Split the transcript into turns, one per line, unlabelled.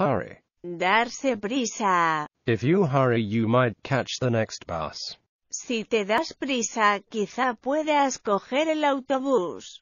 Hurry.
Darse prisa.
If you hurry you might catch the next
bus.
Si te das prisa, quizá puedas coger el autobús.